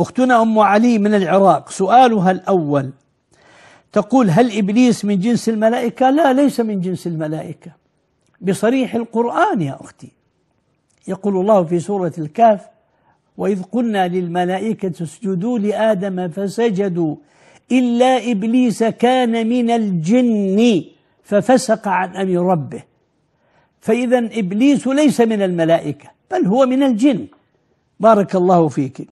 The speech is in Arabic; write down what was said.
أختنا أم علي من العراق سؤالها الأول تقول هل إبليس من جنس الملائكة؟ لا ليس من جنس الملائكة بصريح القرآن يا أختي يقول الله في سورة الكهف وإذ قلنا للملائكة اسجدوا لآدم فسجدوا إلا إبليس كان من الجن ففسق عن أمر ربه فإذا إبليس ليس من الملائكة بل هو من الجن بارك الله فيك